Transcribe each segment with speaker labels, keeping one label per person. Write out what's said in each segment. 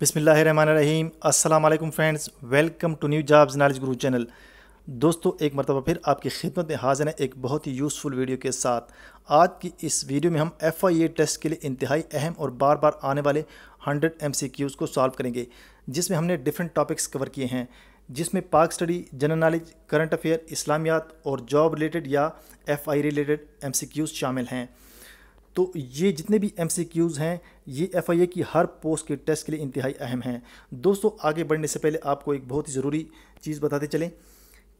Speaker 1: बिसमीम अल्लाम friends welcome to new jobs knowledge Guru channel दोस्तों एक मरतबा फिर आपकी खिदमत में हाजिर है एक बहुत ही यूज़फुल वीडियो के साथ आज की इस वीडियो में हम एफ आई ए टेस्ट के लिए इंतहाई अहम और बार बार आने वाले हंड्रेड एम सी क्यूज़ को सॉल्व करेंगे जिसमें हमने डिफरेंट टॉपिक्स कवर किए हैं जिसमें Pak study general knowledge current affair इस्लामियात और जॉब रिलेटेड या F I related M C Qs शामिल हैं तो ये जितने भी एम हैं ये एफ की हर पोस्ट के टेस्ट के लिए इंतहाई अहम हैं दोस्तों आगे बढ़ने से पहले आपको एक बहुत ही ज़रूरी चीज़ बताते चलें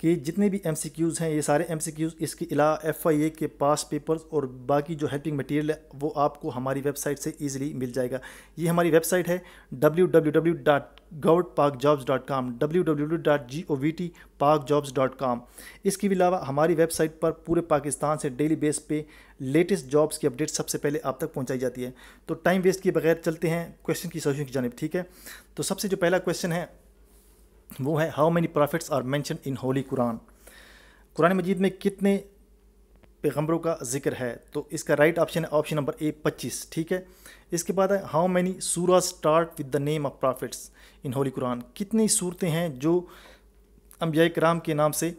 Speaker 1: कि जितने भी एम हैं ये सारे एम इसके अलावा एफ के पास पेपर्स और बाकी जो हेल्पिंग मटेरियल है वो आपको हमारी वेबसाइट से ईजिली मिल जाएगा ये हमारी वेबसाइट है W W W dot Pak jobs dot com W W W dot G O V T Pak jobs dot com इसके अलावा हमारी वेबसाइट पर पूरे पाकिस्तान से डेली बेस पे लेटेस्ट जॉब्स की अपडेट सबसे पहले आप तक पहुँचाई जाती है तो टाइम वेस्ट किए बगैर चलते हैं क्वेश्चन की सोल्यूशन की जानब ठीक है तो सबसे जो पहला क्वेश्चन है वो है how many prophets are mentioned in holy Quran Quran Majeed में कितने पैगम्बरों का जिक्र है तो इसका राइट ऑप्शन है ऑप्शन नंबर ए पच्चीस ठीक है इसके बाद है how many surah start with the name of prophets in holy Quran कितनी सूरतें हैं जो अम्बिया कराम के नाम से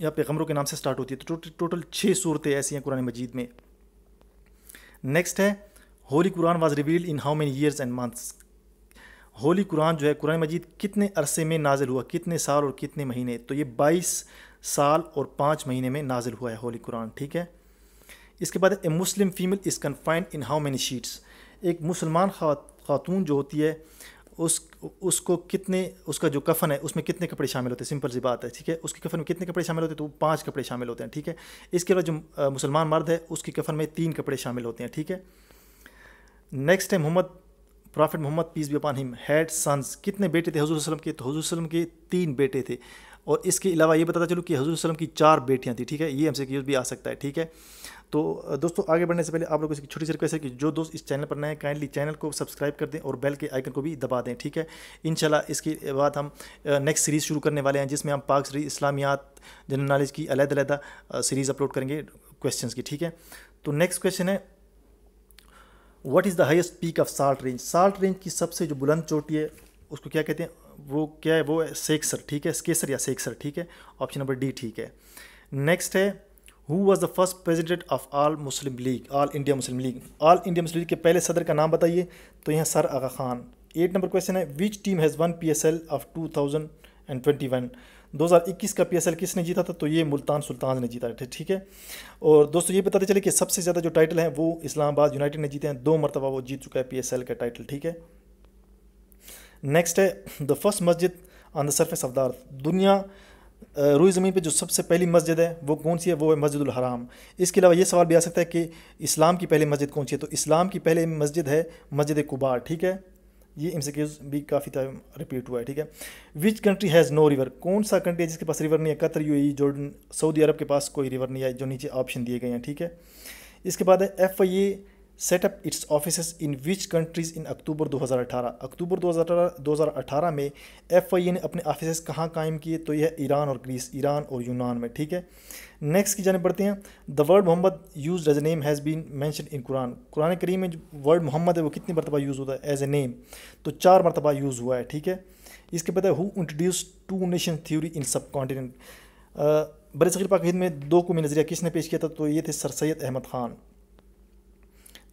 Speaker 1: या पैगम्बरों के नाम से स्टार्ट होती है तो टोटल छः सूरतें ऐसी हैं कुरान मजीद में नेक्स्ट है holy Quran was revealed in how many years and months holy Quran जो है कुरान मजीद कितने अरसे में नाजिल हुआ कितने साल और कितने महीने तो ये बाईस साल और पाँच महीने में नाजिल हुआ है होली कुरान ठीक है इसके बाद a Muslim female is confined in how many sheets एक मुसलमान खातून जो होती है उस उसको कितने उसका जो कफन है उसमें कितने कपड़े शामिल होते हैं सिंपल सी बात है ठीक है उसके कफन में कितने कपड़े शामिल होते हैं तो पाँच कपड़े शामिल होते हैं ठीक है इसके अलावा जो मुसलमान मर्द है उसके कफन में तीन कपड़े शामिल होते हैं ठीक है नेक्स्ट है Muhammad prophet Muhammad peace be upon him had sons कितने बेटे थे हजूर वसलम के तो हजूर वसलम के तीन बेटे थे और इसके अलावा ये बताता चलूँ कि हजूर वसलम की चार बेटियाँ थी ठीक है ये हमसे यूज़ भी आ सकता है ठीक है तो दोस्तों आगे बढ़ने से पहले आप लोगों से छोटी सी रिक्वेस्ट है कि जो दोस्त इस चैनल पर नए हैं काइंडली चैनल को सब्सक्राइब कर दें और बेल के आइकन को भी दबा दें ठीक है इन इसके बाद हम नेक्स्ट सीरीज़ शुरू करने वाले हैं जिसमें हम पाक सीरीज इस्लामियात जनरल नॉलेज की अलग अलग सीरीज़ अपलोड करेंगे क्वेश्चन की ठीक है तो नेक्स्ट क्वेश्चन है what is the highest peak of salt range salt range की सबसे जो बुलंद चोटी है उसको क्या कहते हैं वो क्या है वो है सेक्सर ठीक है स्केसर या सेक्सर ठीक है ऑप्शन नंबर डी ठीक है नेक्स्ट है who was the first president of all Muslim League all India Muslim League all India Muslim League के पहले सदर का नाम बताइए तो यहाँ sir Aga Khan eight number question है which team has won P S L of two thousand and twenty one दो हज़ार इक्कीस का पी एस एल किसने जीता था तो ये मुल्तान सुल्तान ने जीता था ठीक है और दोस्तों ये बताते चले कि सबसे ज़्यादा जो टाइटल है वो इस्लामाबाद यूनाइटेड ने जीते हैं दो मरतबा वो जीत चुका है पी एस एल का टाइटल ठीक है नेक्स्ट है the first masjid on the surface of the earth दुनिया रूई ज़मीन पे जो सबसे पहली मस्जिद है वो कौन सी है वो है मस्जिद हराम इसके अलावा ये सवाल भी आ सकता है कि इस्लाम की पहली मस्जिद कौन सी है तो इस्लाम की पहली मस्जिद है मस्जिद कुबार ठीक है ये एम भी काफ़ी टाइम रिपीट हुआ है ठीक है which country has no river कौन सा कंट्री है जिसके पास रिवर नहीं है कतर यू जॉर्डन सऊदी अरब के पास कोई रिवर नहीं है जो नीचे ऑप्शन दिए गए हैं ठीक है इसके बाद है F I A setup its office in which countries in October 2018 October 2018 2018 में एफ आई ए ने अपने ऑफिस कहाँ कायम किए तो यह ईरान और ग्रीस ईरान और यूनान में ठीक है नेक्स्ट की जानब बढ़ते हैं the word Muhammad use as a name has been mentioned in Quran Quran Karim में जो वर्ड मोहम्मद है वो कितनी मरतबा यूज़ होता है एज ए नेम तो चार मरतबा यूज़ हुआ है ठीक है इसके है who introduce two nation theory in subcontinent बर सगीर पाकिद में दो को नज़रिया किसने पेश किया था तो ये थे सर सैद अहमद ख़ान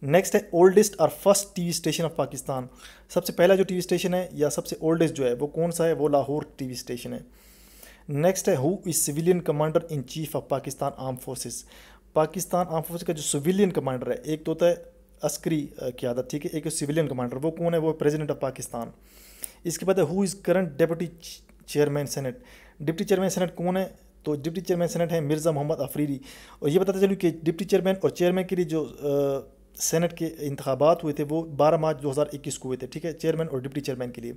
Speaker 1: नेक्स्ट है ओल्डेस्ट और first TV station of Pakistan सबसे पहला जो टीवी स्टेशन है या सबसे ओल्डेस्ट जो है वो कौन सा है वो लाहौर टीवी स्टेशन है नेक्स्ट है who is civilian commander in chief of Pakistan arm forces Pakistan arm force का जो सिविलियन कमांडर है एक तो होता है अस्करी क्यादत ठीक है एक सिविलियन कमांडर वो कौन है वो प्रेजिडेंट ऑफ पाकिस्तान इसके बाद है who is current deputy chairman senate deputy chairman senate कौन है तो डिप्टी चेयरमैन सेनेट है मिर्ज़ा मोहम्मद अफरीदी और ये बताते चलूँ कि डिप्टी चेयरमैन और चेयरमैन के लिए जो आ, सेनेट के इंतबात हुए थे वो 12 मार्च 2021 को हुए थे ठीक है चेयरमैन और डिप्टी चेयरमैन के लिए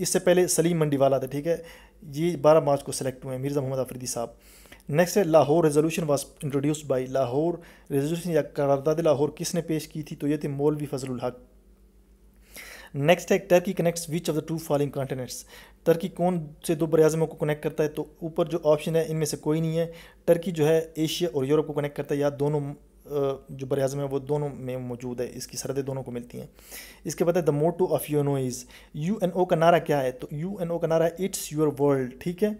Speaker 1: इससे पहले सलीम मंडीवाला था ठीक है ये 12 मार्च को सेलेक्ट हुए हैं मिर्ज़ा मोहम्मद अफरीदी साहब नेक्स्ट है Lahore resolution was introduce by Lahore resolution या करारदाद लाहौर किसने पेश की थी तो ये थे मौलवी फजल हक नेक्स्ट है Turkey connects which of the two following continents Turkey कौन से दो बरअज़मों को कनेक्ट करता है तो ऊपर जो ऑप्शन है इनमें से कोई नहीं है टर्की जो है एशिया और यूरोप को कनेक्ट करता है या दोनों जो बर अज़म है वो दोनों में मौजूद है इसकी सरहदें दोनों को मिलती हैं इसके बाद है the motto of UNO is U N O का नारा क्या है तो यू एन ओ का नारा है इट्स योर वर्ल्ड ठीक है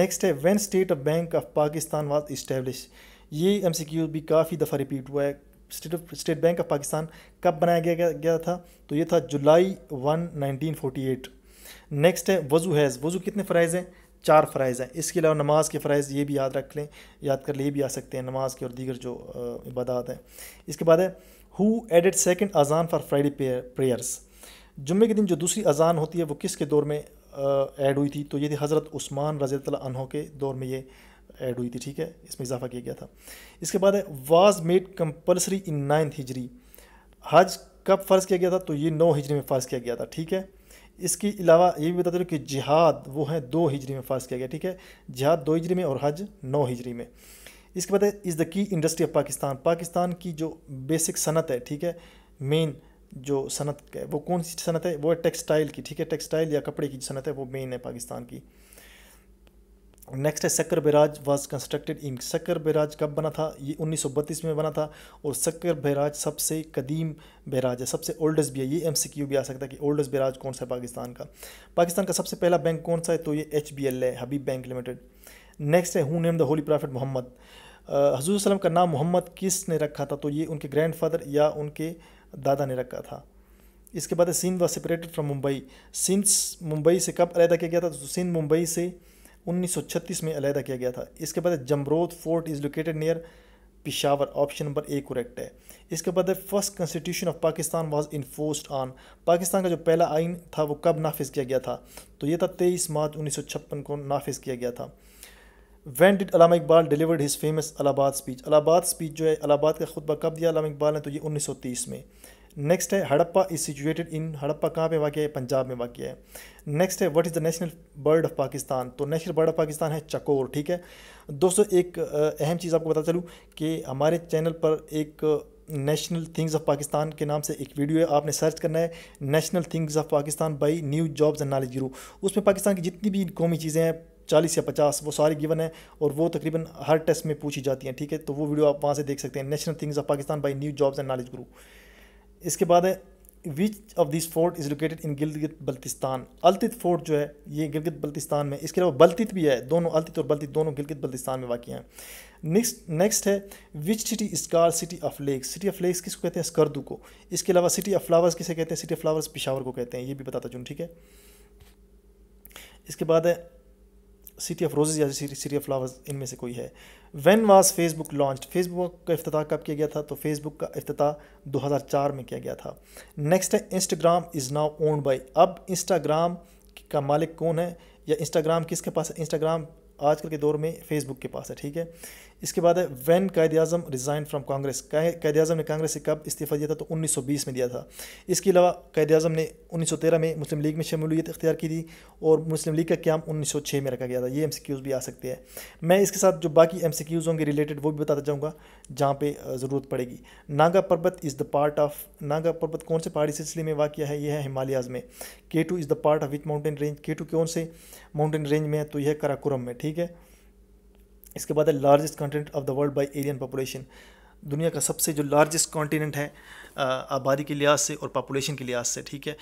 Speaker 1: नेक्स्ट है when state of bank of Pakistan was establish ये एम सी क्यू भी काफ़ी दफ़ा रिपीट हुआ है state state bank of Pakistan कब बनाया गया गया था तो ये था July one nineteen forty eight next है वज़ू हैज़ वज़ू कितने फ़राइज़ हैं चार फ़रज़ हैं इसके अलावा नमाज के फ़रज़ ये भी याद रख लें याद कर ले भी आ सकते हैं नमाज के और दीगर जो इबादत हैं इसके बाद है who added second azan for Friday prayers जुम्मे के दिन जो दूसरी अजान होती है वो किसके दौर में ऐड हुई थी तो ये थी हज़रत उस्मान रज़ी तहों के दौर में ये ऐड हुई थी ठीक है इसमें इजाफा किया गया था इसके बाद है was made compulsory in ninth Hijri हज कब फ़र्ज़ किया गया था तो ये नौ हिजरी में फ़र्ज़ किया गया था ठीक है इसके अलावा ये भी बताते रहे कि जिहाद वो है दो हिजरी में फास्ट किया गया ठीक है जिहाद दो हिजरी में और हज नौ हिजरी में इसके बाद is the key industry of Pakistan Pakistan की जो बेसिक सनत है ठीक है मेन जो सनत है वो कौन सी सनत है वो है टेक्सटाइल की ठीक है टेक्सटाइल या कपड़े की सनत है वो मेन है पाकिस्तान की नेक्स्ट है Sukkur barrage was constructed in Sukkur barrage कब बना था ये 1932 में बना था और सक्कर बैराज सबसे कदीम बैराज है सबसे ओल्डेस्ट भी है ये क्यू भी आ सकता है कि ओल्डेस्ट बैराज कौन सा है पाकिस्तान का पाकिस्तान का सबसे पहला बैंक कौन सा है तो ये एच है हबीब बैंक लिमिटेड नेक्स्ट है who name the holy prophet Muhammad हजूर वसलम का नाम मोहम्मद किस ने रखा था तो ये उनके ग्रैंड फादर या उनके दादा ने रखा था इसके बाद Sindh was separated from Mumbai Sindh Mumbai से कब अलहदा किया गया था तो सिंध मुंबई से 1936 में अलहदा किया गया था इसके बाद Jamrud fort is located near Peshawar option number A correct है इसके बाद है first constitution of Pakistan was enforced on Pakistan का जो पहला आइन था वो कब नाफिज किया गया था तो ये था तेईस मार्च उन्नीस को नाफिज किया गया था when did Allama Iqbal delivered his famous Allahabad speech Allahabad speech जो है अलाहाबाद का खुतबा कब दिया अलामा इकबाल ने तो ये 1930 में नेक्स्ट है Harappa is situated in Harappa कहाँ पे वाक्य है पंजाब में वाक्य है नेक्स्ट है what is the national bird of Pakistan तो नेशनल बर्ड ऑफ पाकिस्तान है चकोर ठीक है दोस्तों एक अहम चीज़ आपको बता चलूँ कि हमारे चैनल पर एक नेशनल थिंग्स ऑफ पाकिस्तान के नाम से एक वीडियो है आपने सर्च करना है national things of Pakistan by new jobs and knowledge guru उसमें पाकिस्तान की जितनी भी कौमी चीज़ें हैं चालीस या पचास वो सारी गिवन है और वो तकरीबन हर टेस्ट में पूछी जाती हैं ठीक है तो वो वीडियो आप वहाँ से देख सकते हैं national things of Pakistan by new jobs and knowledge guru इसके बाद है which of this fort is located in Gilgit Baltistan Altit fort जो है ये गिलगित बल्तिस्तान में इसके अलावा बल्तित भी है दोनों अलतित और बल्तित दोनों गिलगित बल्तिस्तान में वाक़ हैं नेक्स्ट नेक्स्ट है which city is called city of lakes city of lakes किसको कहते हैं स्कर्दू को इसके अलावा सिटी ऑफ फ्लावर्स किसे कहते हैं सिटी ऑफ फ्लावर्स पिशावर को कहते हैं ये भी बताता चुन ठीक है इसके बाद है सिटी ऑफ रोजेज या सिटी ऑफ फ्लावर्स इनमें से कोई है when was Facebook launch Facebook का अफ्ताह कब किया गया था तो फेसबुक का अफ्ताह 2004 में किया गया था नेक्स्ट है Instagram is now owned by अब इंस्टाग्राम का मालिक कौन है या इंस्टाग्राम किसके पास है इंस्टाग्राम आजकल के दौर में फेसबुक के पास है ठीक है इसके बाद है वैन कैद अजम रिज़ाइन फ्राम कांग्रेस कैद अजम ने कांग्रेस से कब इस्तीफ़ा दिया था तो 1920 में दिया था इसके अलावा क़ैद अजम ने 1913 में मुस्लिम लीग में शमूलियत इख्तियार की थी और मुस्लिम लीग का क्याम 1906 में रखा गया था ये एम सी क्यूज़ भी आ सकते हैं मैं इसके साथ जो बाकी एम सी क्यूज़ होंगे रिलेटेड वो भी बताता जाऊँगा जहाँ पर ज़रूरत पड़ेगी Nanga Parbat is the part of Nanga Parbat कौन से पहाड़ी सिलसिले में वाक़ है यह है हिमालयाज़ में K two is the part of which mountain range K two कौन से माउंटेन रेंज में है तो यह कराकुरम में ठीक है इसके बाद है largest continent of the world by area and population दुनिया का सबसे जो लार्जेस्ट कॉन्टिनेंट है आबादी के लिहाज से और पॉपुलेशन के लिहाज से ठीक है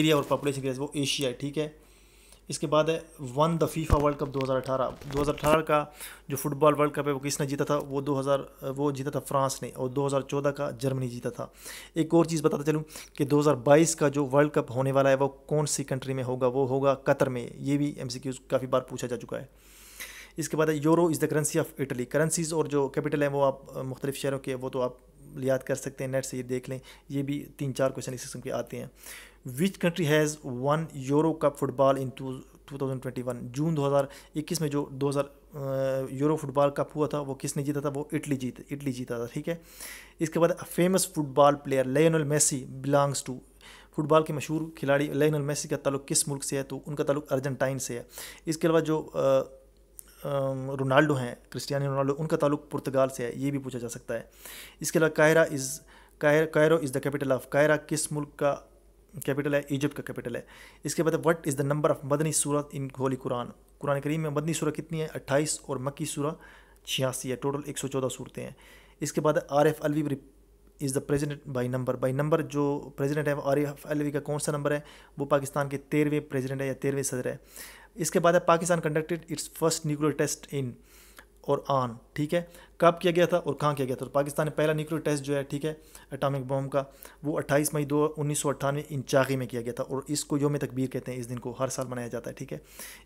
Speaker 1: एरिया और पॉपुलेशन के लिहाज वो एशिया है ठीक है इसके बाद है won the FIFA World Cup 2018 2018 का जो फुटबॉल वर्ल्ड कप है वो किसने जीता था वो 2000 वो जीता था फ्रांस ने और 2014 का जर्मनी जीता था एक और चीज़ बताता चलूँ कि 2022 का जो वर्ल्ड कप होने वाला है वो कौन सी कंट्री में होगा वो होगा कतर में ये भी एम काफ़ी बार पूछा जा चुका है इसके बाद euro is the currency of Italy currencies और जो कैपिटल है वो आप मुख्तलिफ शहरों के वो तो आप याद कर सकते हैं नेट से ये देख लें ये भी तीन चार क्वेश्चन इस किस्म के आते हैं which country has won euro cup football in two 2021 जून 2021 में जो 2000 यूरो फुटबॉल कप हुआ था वो किसने जीता था वो इटली जीत इटली जीता था ठीक है इसके बाद famous football player Lionel Messi belongs to football के मशहूर खिलाड़ी लेनल मेसी का ताल्लुक किस मुल्क से है तो उनका ताल्लुक अर्जेंटाइन से है इसके अलावा जो रोनाल्डो हैं क्रिस्टियानो रोनाल्डो उनका ताल्लुक पुर्तगाल से है ये भी पूछा जा सकता है इसके अलावा Cairo is Cairo is the capital of Cairo किस मुल्क का कैपिटल है इजिप्ट का कैपिटल है इसके बाद what is the number of Madani surat in holy Quran Quran Karim में मदनी सूरत कितनी है अट्ठाईस और मक्की सूरह छियासी है टोटल एक सौ चौदह सूरतें हैं इसके बाद Arif Alvi is the president by number by number जो प्रेजिडेंट है आरिफ अलवी का कौन सा नंबर है वो पाकिस्तान के तेरहवें प्रेजिडेंट है या तेरहवें सदर है इसके बाद है Pakistan conducted its first nuclear test in और आन ठीक है कब किया गया था और कहाँ किया गया था और तो पाकिस्तान ने पहला न्यूक्लियर टेस्ट जो है ठीक है एटॉमिक बम का वो 28 मई दो उन्नीस सौ अट्ठानवे इंचाकी में किया गया था और इसको योम तकबीर कहते हैं इस दिन को हर साल मनाया जाता है ठीक है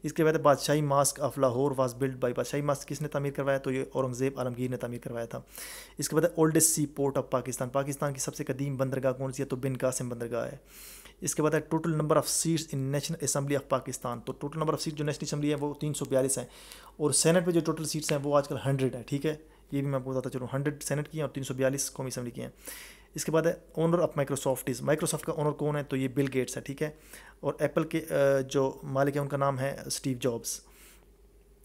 Speaker 1: इसके बाद Badshahi mosque of Lahore was build by Badshahi mosque किसने तमीर करवाया तो ये औरंगज़ेब आलमगीर ने तमीर करवाया था इसके बाद oldest sea port of Pakistan Pakistan की सबसे कदीम बंदरगाह कौन सी है तो बिन कासिम बंदरगाह है इसके बाद है total number of seats in national assembly of Pakistan तो टोटल नंबर ऑफ़ सीट जो नेशनल असम्बली है वो तीन सौ बयालीस है और सेनेट में जो टोटल सीट्स हैं वो आजकल हंड्रेड है ठीक है ये भी मैं बताता चलूँ हंड्रेड सेनेट की हैं और तीन सौ बयालीस कौमी असम्बली की हैं इसके बाद है owner of Microsoft is Microsoft का ओनर कौन है तो ये बिल गेट्स है ठीक है और एप्पल के जो मालिक है उनका नाम है स्टीव जॉब्स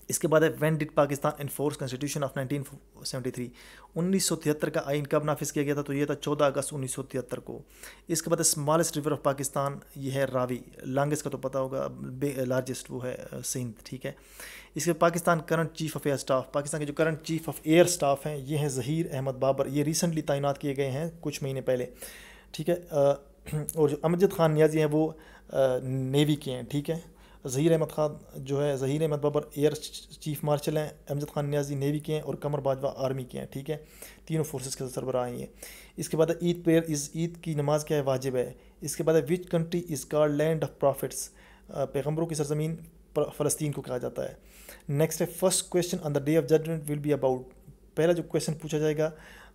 Speaker 1: इसके बाद है when did Pakistan enforce constitution of 1973 1973 का आइन कब नाफिस किया गया था तो ये था 14 अगस्त 1973 को इसके बाद स्मॉलेस्ट रिवर ऑफ पाकिस्तान ये है रावी लॉन्गेस्ट का तो पता होगा लार्जेस्ट वो है सिंध ठीक है इसके Pakistan current chief of air staff Pakistan के जो current chief of air staff हैं ये हैं जहीर अहमद बाबर ये रिसेंटली तैनात किए गए हैं कुछ महीने पहले ठीक है और जो अमजद खान न्याजी हैं वो नेवी के हैं ठीक है ज़हीर अहमद खान जो है Zaheer Ahmad Babar air chief marshal हैं अमजद खान न्याजी नेवी के हैं और कमर बाजवा आर्मी के हैं ठीक है तीनों फोर्सेस के सरबराह हैं इसके बाद ईद पेयर इस ईद की नमाज़ क्या है वाजिब है इसके बाद which country is called land of prophets पैगम्बरों की सरजमीन फ़लस्तीन को कहा जाता है नेक्स्ट है first question on the day of judgement will be about पहला जो क्वेश्चन पूछा जाएगा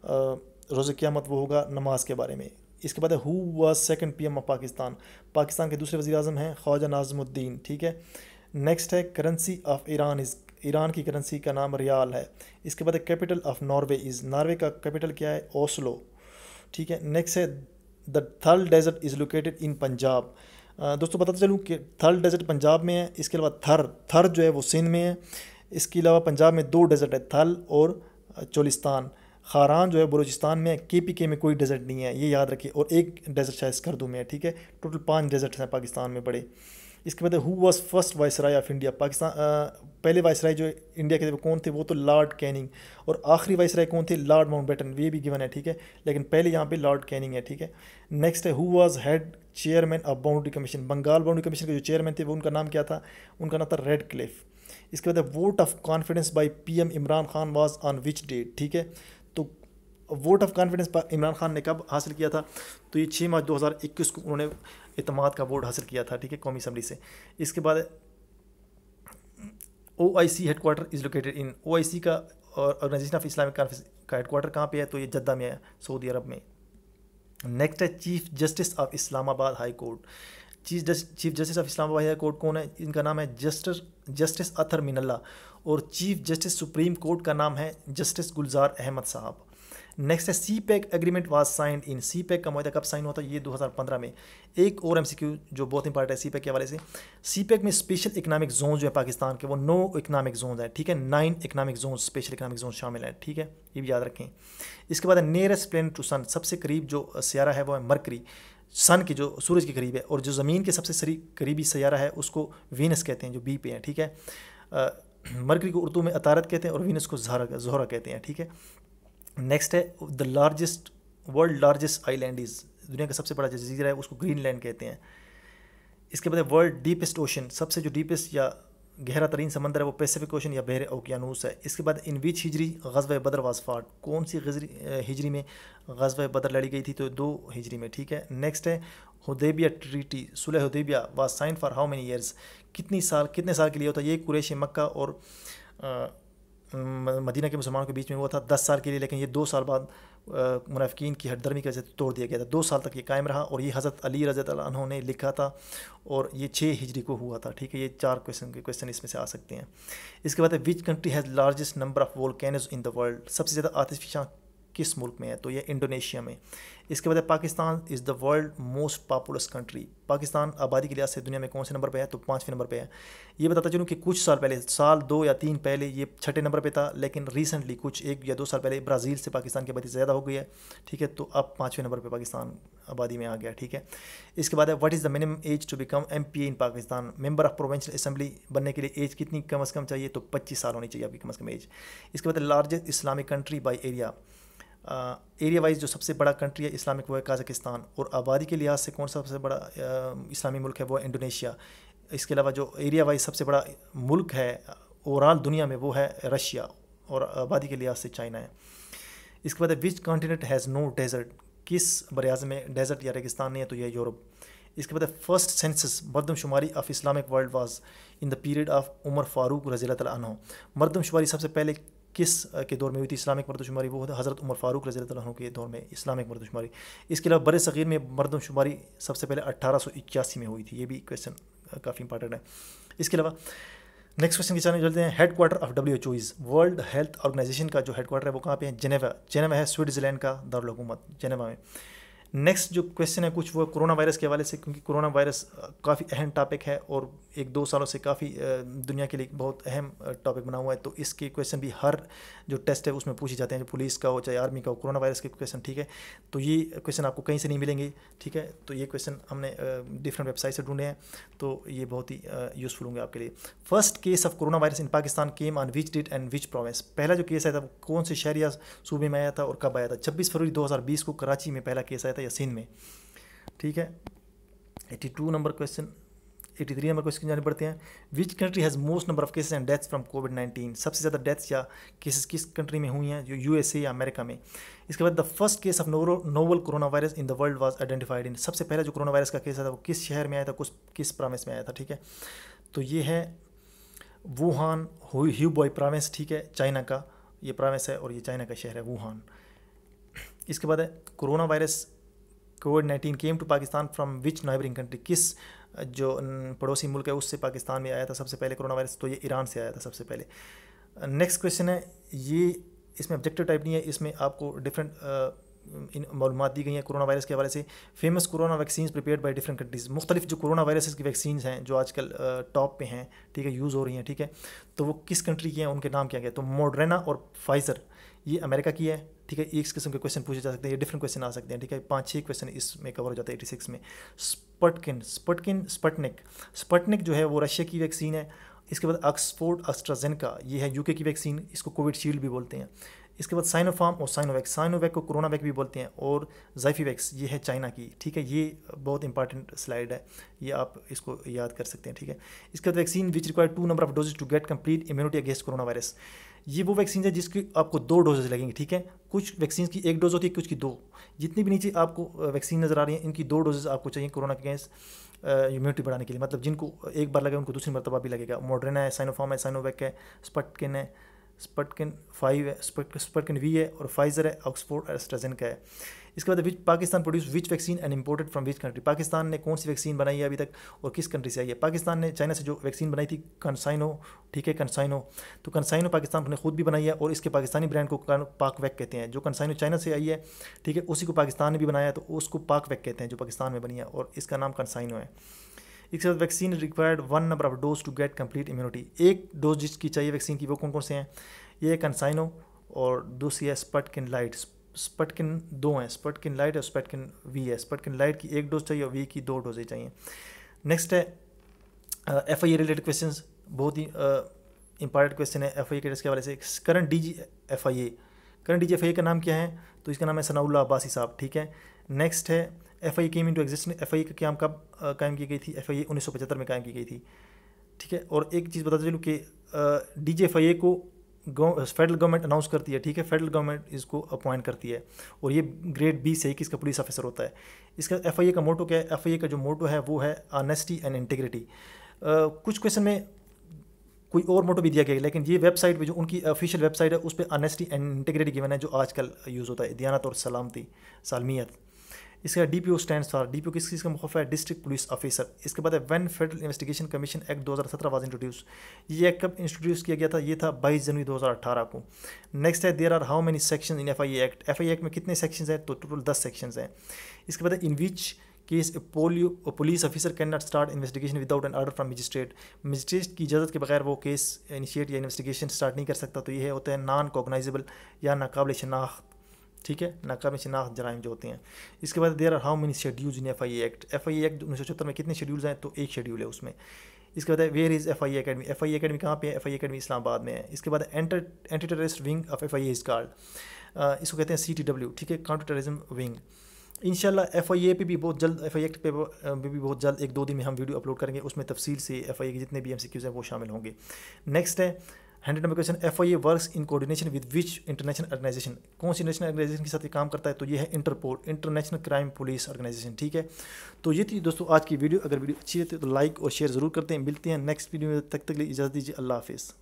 Speaker 1: रोज़ क़्यामत वो होगा नमाज के बारे में इसके बाद है who was second P M of Pakistan Pakistan के दूसरे वजी अजम हैं ख्वाजा नाजमुद्दीन ठीक है नेक्स्ट है currency of Iran is Iran की करेंसी का नाम रियाल है इसके बाद capital of Norway is Norway का कैपिटल क्या है ओसलो ठीक है नेक्स्ट है the Thal desert is located in Punjab दोस्तों बताते चलूँ कि थर्ल डेजर्ट पंजाब में है इसके अलावा थर थर जो है वो सिंध में है इसके अलावा पंजाब में दो डेजर्ट है थल और चोलिस्तान खारान जो है बलोचिस्तान में के पी के में कोई डेजर्ट नहीं है ये याद रखिए और एक डेजर्ट शायद कर में है ठीक है टोटल पाँच डेजर्ट हैं पाकिस्तान में बड़े इसके बाद who was first viceroy of India Pakistan पहले वाइस राय जो इंडिया के थे कौन थे वो तो लॉर्ड कैनिंग और आखिरी वाइस राय कौन थे लॉर्ड बेटन ये भी गिवन है ठीक है लेकिन पहले यहाँ पे लॉर्ड कैनिंग है ठीक है नेक्स्ट है who was head chairman of boundary commission Bengal boundary commission के जो चेयरमैन थे वो उनका नाम क्या था उनका नाम था रेड क्लिफ इसके बाद vote of confidence by P M Imran Khan was on which date ठीक है vote of confidence Imran Khan ने कब हासिल किया था तो ये छः मार्च 2021 को उन्होंने इतमाद का वोट हासिल किया था ठीक है कौमी असम्बली से इसके बाद O I C headquarter is located in O I C का और ऑर्गेनाइजेशन ऑफ इस्लामिक कॉन्फ्रेंस का हेडकोार्टर कहाँ पे है तो ये जद्दा में है सऊदी अरब में नेक्स्ट है chief justice of Islamabad high court chief just chief justice of Islamabad high court कौन है इनका नाम है जस्टिस जस्टिस अथर मिनल्ला और चीफ जस्टिस सुप्रीम कोर्ट का नाम है जस्टिस गुलजार अहमद साहब नेक्स्ट है CPEC agreement was signed in CPEC का मुहिदा कब साइन हुआ था ये 2015 में एक और क्यू जो बहुत इंपॉर्टेंट है सी पैक के हवाले से सी पैक में स्पेशल इकनॉमिक जोन जो है पाकिस्तान के वो नो इकनॉमिक जोन है ठीक है nine economic zone special economic zone शामिल है ठीक है ये भी याद रखें इसके बाद नियरेस्ट प्लेन टू सन सबसे करीब जो सियारा है वो है मरकरी सन की जो सूरज के करीब है और जो ज़मीन के सबसे करीबी सियारा है उसको वीनस कहते हैं जो बी पे है ठीक है मरकरी को उर्दू में अतारत कहते हैं और वीनस को जहरा जहरा कहते हैं ठीक है नेक्स्ट है the largest world largest island is दुनिया का सबसे बड़ा जजीरा है उसको ग्रीन लैंड कहते हैं इसके बाद वर्ल्ड डीपेस्ट ओशन सबसे जो डीपेस्ट या गहरा तरीन समंदर है वो पैसिफिक ओशन या बहरे ओकियानूस है इसके बाद इन विच हिजरी गजब बदर वाजफाट कौन सी गजरी हिजरी में गजब बदर लड़ी गई थी तो दो हिजरी में ठीक है नेक्स्ट है हदेबिया ट्रीटी सुलह Hudaybiyyah was sign for how many years कितनी साल कितने साल के लिए होता है ये कुरेश मक्का और मदीना के मुसलमानों के बीच में हुआ था दस साल के लिए लेकिन ये दो साल बाद मुनाफिकीन की हटदर्मी की वजह से तोड़ दिया गया था दो साल तक ये कायम रहा और ये हज़रत अली रजत ने लिखा था और ये छः हिजरी को हुआ था ठीक है ये चार क्वेश्चन के क्वेश्चन इसमें से आ सकते हैं इसके बाद which country has largest number of volcanoes in the world सबसे ज़्यादा आतिफी किस मुल्क में है तो ये इंडोनेशिया में इसके बाद Pakistan is the world most populous country Pakistan आबादी के लिहाज से दुनिया में कौन से नंबर पर है तो पाँचवें नंबर पर है ये बताता चलूँ कि कुछ साल पहले साल दो या तीन पहले ये छठे नंबर पर था लेकिन रिसेंटली कुछ एक या दो साल पहले ब्राज़ील से पाकिस्तान की आबादी ज़्यादा हो गई है ठीक है तो अब पाँचवें नंबर पर पाकिस्तान आबादी में आ गया ठीक है इसके बाद है what is the minimum age to become M P in Pakistan member of provincial assembly बनने के लिए एज कितनी कम अज़ कम चाहिए तो पच्चीस साल होनी चाहिए आपकी कम अज़ कम एज इसके बाद largest Islamic country by area area wise जो सबसे बड़ा कंट्री है इस्लामिक वो है काज़ाकिस्तान और आबादी के लिहाज से कौन सा सबसे बड़ा इस्लामी मुल्क है वो है इंडोनेशिया इसके अलावा जो एरिया वाइज सबसे बड़ा मुल्क है ओवरऑल दुनिया में वो है रशिया और आबादी के लिहाज से चाइना है इसके बाद which continent has no desert किस बरियाज में डेजर्ट या रेगिस्तान नहीं है तो यह यूरोप इसके बाद फर्स्ट सेंसस मरदमशुमारी of Islamic world was in the period of Umar Farooq रजील तन मरदमशुमारी सबसे पहले किस के दौर में हुई थी इस्लामिक मर्दमशुमारी वो हज़रत उमर फ़ारूक रजी तु के दौर में इस्लामिक मर्दमशुमारी इसके अलावा बड़े सग़ीर में मर्दमशुमारी सबसे पहले अट्ठारह में हुई थी ये भी क्वेश्चन काफ़ी इंपॉर्टेंट है इसके अलावा नेक्स्ट क्वेश्चन की जाने चलते हैं headquarter of W H is world health organization का जो हेड क्वार्टर है वो कहाँ पे है जेनेवा जेनेवा है स्विट्ज़रलैंड का दारकूमत जेनेवा में नेक्स्ट जो क्वेश्चन है कुछ वो कोरोना वायरस के हवाले से क्योंकि कोरोना वायरस काफ़ी अहम टॉपिक है और एक दो सालों से काफ़ी दुनिया के लिए बहुत अहम टॉपिक बना हुआ है तो इसके क्वेश्चन भी हर जो टेस्ट है उसमें पूछे जाते हैं पुलिस का हो चाहे आर्मी का हो कोरोना वायरस के क्वेश्चन ठीक है तो ये क्वेश्चन आपको कहीं से नहीं मिलेंगे ठीक है तो ये क्वेश्चन हमने डिफरेंट वेबसाइट से ढूंढे हैं तो ये बहुत ही यूज़फुल होंगे आपके लिए first case of corona virus in Pakistan came on which date and which province पहला जो केस आया था कौन से शहर या सूबे में आया था और कब आया था छब्बीस फरवरी दो को कराची में पहला केस आया था या सिंध में ठीक है eighty two number question eighty three number question जाने पड़ते हैं which country has most number of cases and deaths from Covid nineteen सबसे ज़्यादा डेथ्स या केसेस किस कंट्री में हुई हैं जो यू एस ए या अमेरिका में इसके बाद the first case of novel corona virus in the world was identified in सबसे पहले जो कोरोना वायरस का केस था वो किस शहर में आया था कुछ किस प्राविंस में आया था ठीक है तो ये है वुहान ह्यू बॉय ठीक है चाइना का ये प्राविंस है और ये चाइना का शहर है वुहान इसके बाद है corona virus Covid nineteen came to Pakistan from which neighbouring country किस जो पड़ोसी मुल्क है उससे पाकिस्तान में आया था सबसे पहले कोरोना वायरस तो ये ईरान से आया था सबसे पहले नेक्स्ट क्वेश्चन है ये इसमें ऑब्जेक्टिव टाइप नहीं है इसमें आपको डिफरेंट इन मालूम दी गई हैं कोरोना वायरस के हवाले से famous corona vaccine prepare by different countries मुख्तलिफ जो कोरोना वायरस की वैक्सीन हैं जो आजकल टॉप पे हैं ठीक है यूज़ हो रही हैं ठीक है तो वो किस कंट्री की हैं उनके नाम क्या क्या तो मोडरेना और फाइज़र ये अमेरिका की है ठीक है एक किस्म के क्वेश्चन पूछे जा सकते हैं डिफरेंट क्वेश्चन आ सकते हैं ठीक है पाँच छः क्वेश्चन इसमें कवर हो जाता है एटी सिक्स में स्पटकिन स्पटकिन स्पटनिक स्पटनिक जो है वो रशिया की वैक्सीन है इसके बाद ऑक्सफोर्ड अस्ट्राजेनका ये है यूके की वैक्सीन इसको कोविडशील्ड भी बोलते हैं इसके बाद साइनोफार्म और साइनोवैक साइनोवैक को कोरोना वैक भी बोलते हैं और जाइफीवैक्स ये है चाइना की ठीक है ये बहुत इंपॉर्टेंट स्लाइड है ये आप इसको याद कर सकते हैं ठीक है इसके बाद vaccine which require two number of doses to get complete immunity against corona virus ये वो वैक्सीन है जिसकी आपको दो डोजेज लगेंगी ठीक है कुछ वैक्सीन की एक डोज होती है कुछ की दो जितनी भी नीचे आपको वैक्सीन नज़र आ रही है इनकी दो डोजेज आपको चाहिए कोरोना के गैस इम्यूनिटी बढ़ाने के लिए मतलब जिनको एक बार लगे उनको दूसरी मरतबा भी लगेगा मॉडर्ना है साइनोफार्म है साइनोवैक है स्पटकिन है स्पटकिन फाइव है स्पटकिन वी है और फाइज़र है ऑक्सफोर्ड एस्ट्राजेन का है इसके बाद which Pakistan produce which vaccine and imported from which country Pakistan ने कौन सी वैक्सीन बनाई है अभी तक और किस कंट्री से आई है पाकिस्तान ने चाइना से जो वैक्सीन बनाई थी कंसाइनो ठीक है कंसाइनो तो कंसाइनो पाकिस्तान ने खुद भी बनाई है और इसके पाकिस्तानी ब्रांड को पाक वैक कहते हैं जो कंसाइनो चाइना से आई है ठीक है उसी को पाकिस्तान ने भी बनाया तो उसको पाक वैक कहते हैं जो पाकिस्तान में बनी है और इसका नाम कंसाइनो है इसके बाद vaccine required one number of dose to get complete immunity एक डोज जिसकी चाहिए वैक्सीन की वो कौन कौन से हैं ये कंसाइनो और दूसरी है स्पटकिन लाइट स्पटकिन दो हैं स्पटकिन लाइट और स्पटकिन वी है स्पटकिन लाइट की एक डोज चाहिए और वी की दो डोजें चाहिए नेक्स्ट है एफ आई रिलेटेड क्वेश्चन बहुत ही इंपॉर्टेंट क्वेश्चन है एफ आई के हवाले से current D G F I A current D G F I A का नाम क्या है तो इसका नाम है सनाउल्ला अब्बासी साहब ठीक है नेक्स्ट है F I came into exist F I का क्या कब कायम की गई थी एफ आई ए उन्नीस सौ पचहत्तर में कायम की गई थी ठीक है और एक चीज़ बता चलूँ कि डी जी एफ आई ए को फेडरल गवर्नमेंट अनाउंस करती है ठीक है फेडरल गवर्नमेंट इसको अपॉइंट करती है और ये ग्रेड बी से ही इसका पुलिस ऑफिसर होता है इसका एफ का मोटो क्या है एफ का जो मोटो है वो है ऑनेस्टी एंड इंटीग्रिटी कुछ क्वेश्चन में कोई और मोटो भी दिया गया है लेकिन ये वेबसाइट पे जो उनकी ऑफिशियल वेबसाइट है उस पर अनेस्टी एंड इंटीग्रिटी गिवन है जो आजकल यूज़ होता है दियानत और सलामती सालमियत इसका D P O stand for D P O किस चीज़ का मुखफ है डिस्ट्रिक्ट पुलिस ऑफिसर इसके बाद है one federal investigation commission act दो हज़ार सत्रह वाज इंट्रोड्यूस ये एक्ट कब इंट्रोड्यूस किया गया था ये था बाईस जनवरी दो हज़ार अठारह को नेक्स्ट है there are how many section in F I act F I act में कितने सेक्शन हैं तो टोटल दस सेक्शन हैं इसके बाद in which case polio police officer can not start investigation without an order from magistrate magistrate की इजाज़त के बगैर वो केस इनिशिएट या इन्वेस्टिगेशन स्टार्ट नहीं कर सकता तो ये होता है नॉन कॉगनाइजेबल या नाकबल शनाख्त ठीक है नाकाम शनाख्त जराइम जो होते हैं इसके बाद there are how many schedules in F I act F I act उन्नीस सौ में कितने शेड्यूल्स हैं तो एक शेड्यूल है उसमें इसके बाद where is F I academy F I academy कहाँ पे है एफ आई अकेडमी इस्लामाबाद में है इसके बाद enter anti terrorist wing of F I A is called इसको कहते हैं सी टी डब्ल्यू ठीक है counter terrorism wing in F I A पे भी बहुत जल्द एफ आई एक्ट पे भी बहुत जल्द एक दो दिन में हम वीडियो अपलोड करेंगे उसमें तफसील से एफ आई ए के जितने भी एम सी क्यूज़ हैं वो शामिल होंगे नेक्स्ट है hundred number question F I A work in coordination with which international organization कौन सी नेशनल ऑर्गेनाइजेशन के साथ ये काम करता है तो ये है Interpol international crime police organization ठीक है तो ये थी दोस्तों आज की वीडियो अगर वीडियो अच्छी रहती है तो लाइक और शेयर जरूर करते हैं मिलते हैं नेक्स्ट वीडियो में तक तक लिए इजाज़त दीजिए अल्लाह हाफिज़